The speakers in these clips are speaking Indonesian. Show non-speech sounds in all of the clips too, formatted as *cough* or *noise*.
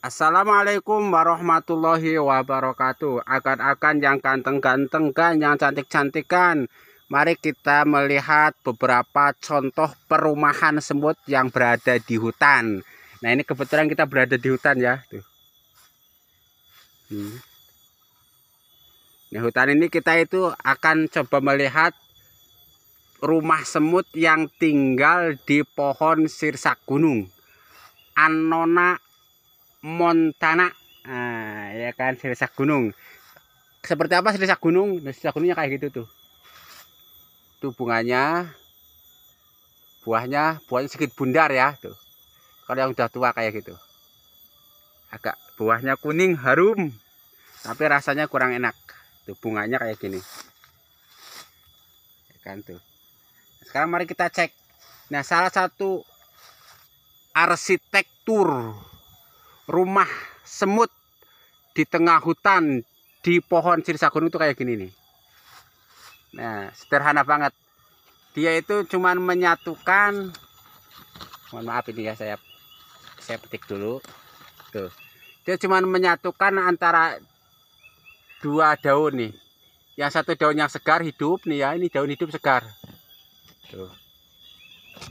Assalamualaikum warahmatullahi wabarakatuh. Akan-akan yang ganteng ganteng kan, yang cantik-cantikan. Mari kita melihat beberapa contoh perumahan semut yang berada di hutan. Nah ini kebetulan kita berada di hutan ya. Tuh. Nah hutan ini kita itu akan coba melihat rumah semut yang tinggal di pohon sirsak gunung. Anona Montana nah, ya kan selisak gunung seperti apa selisak gunung nah, gunungnya kayak gitu tuh tuh bunganya buahnya buahnya sedikit bundar ya tuh kalau yang udah tua kayak gitu agak buahnya kuning harum tapi rasanya kurang enak tuh bunganya kayak gini ya kan tuh sekarang mari kita cek nah salah satu arsitektur rumah semut di tengah hutan di pohon sirsa itu kayak gini nih. Nah, sederhana banget. Dia itu cuman menyatukan mohon maaf ini ya saya saya petik dulu. Tuh. Dia cuman menyatukan antara dua daun nih. Yang satu daun yang segar hidup nih ya, ini daun hidup segar. Tuh.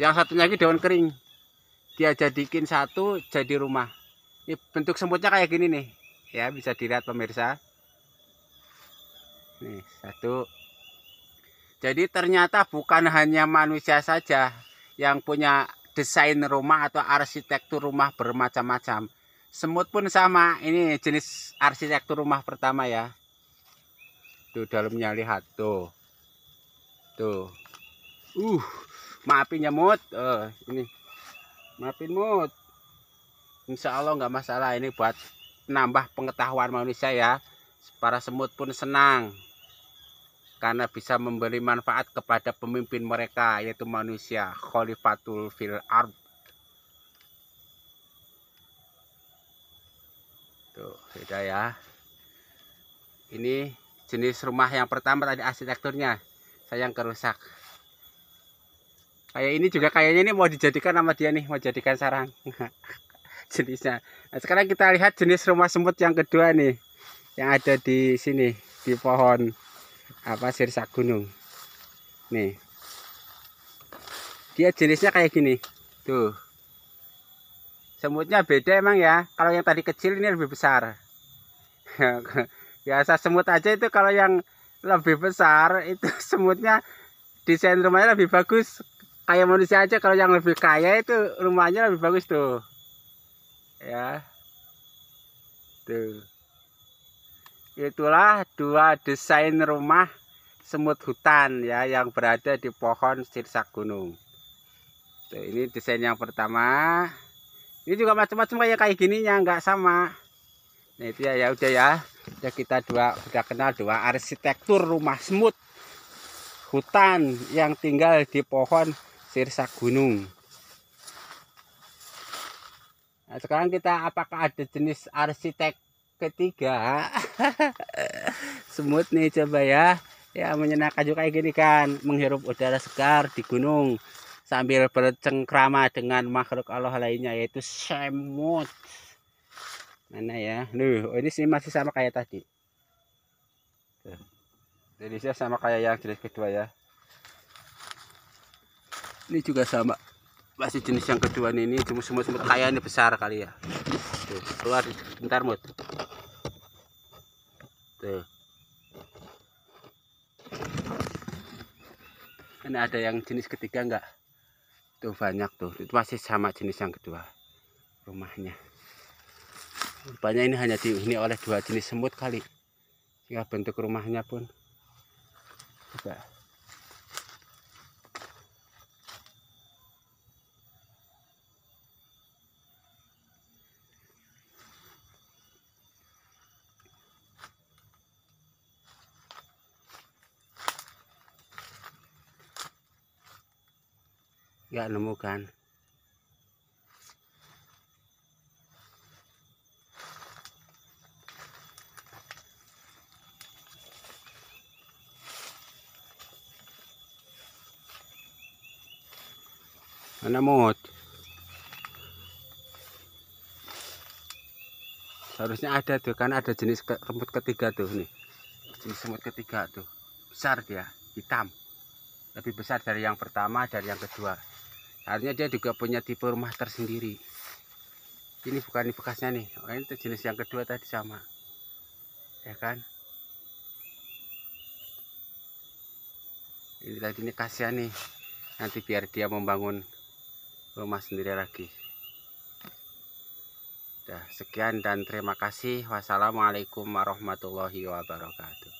Yang satunya lagi daun kering. Dia jadikan satu jadi rumah. Ini bentuk semutnya kayak gini nih. Ya, bisa dilihat pemirsa. Nih, satu. Jadi ternyata bukan hanya manusia saja yang punya desain rumah atau arsitektur rumah bermacam-macam. Semut pun sama. Ini jenis arsitektur rumah pertama ya. Tuh dalamnya lihat tuh. Tuh. Uh, maafin ya, Mut. Uh, ini. Maafin, Mut. Insya Allah nggak masalah ini buat nambah pengetahuan manusia ya para semut pun senang karena bisa memberi manfaat kepada pemimpin mereka yaitu manusia Khalifatul fil Arb. tuh beda ya ini jenis rumah yang pertama tadi arsitekturnya sayang kerusak kayak ini juga kayaknya ini mau dijadikan sama dia nih mau jadikan sarang *laughs* jenisnya. Nah, sekarang kita lihat jenis rumah semut yang kedua nih yang ada di sini di pohon apa sirsa gunung. Nih. Dia jenisnya kayak gini. Tuh. Semutnya beda emang ya. Kalau yang tadi kecil ini lebih besar. *laughs* Biasa semut aja itu kalau yang lebih besar itu *laughs* semutnya desain rumahnya lebih bagus kayak manusia aja kalau yang lebih kaya itu rumahnya lebih bagus tuh ya tuh itulah dua desain rumah semut hutan ya yang berada di pohon sirsak gunung tuh ini desain yang pertama ini juga macam-macam kayak kayak gininya nggak sama nah itu ya ya udah ya ya kita dua sudah kenal dua arsitektur rumah semut hutan yang tinggal di pohon sirsak gunung Nah, sekarang kita apakah ada jenis arsitek ketiga? *laughs* Semut nih coba ya. Ya menyenangkan juga kayak gini kan, menghirup udara segar di gunung sambil bercengkrama dengan makhluk Allah lainnya yaitu semut. Mana ya? Nuh, oh ini sih masih sama kayak tadi. Jadi saya sama kayak yang jenis kedua ya. Ini juga sama masih jenis yang kedua ini cuma semut-semut kaya ini besar kali ya tuh, keluar sebentar mut tuh ini ada yang jenis ketiga enggak tuh banyak tuh itu masih sama jenis yang kedua rumahnya rupanya ini hanya dihuni oleh dua jenis semut kali ya bentuk rumahnya pun coba nggak nemukan Mana mut? Seharusnya ada tuh, kan ada jenis ke, rumput ketiga tuh nih. Jenis semut ketiga tuh. Besar dia, hitam. Lebih besar dari yang pertama, dari yang kedua. Artinya dia juga punya tipe rumah tersendiri. Ini bukan ini bekasnya nih. Oh, ini jenis yang kedua tadi sama. Ya kan? Ini tadi ini kasihan nih. Nanti biar dia membangun rumah sendiri lagi. Dah, sekian dan terima kasih. Wassalamualaikum warahmatullahi wabarakatuh.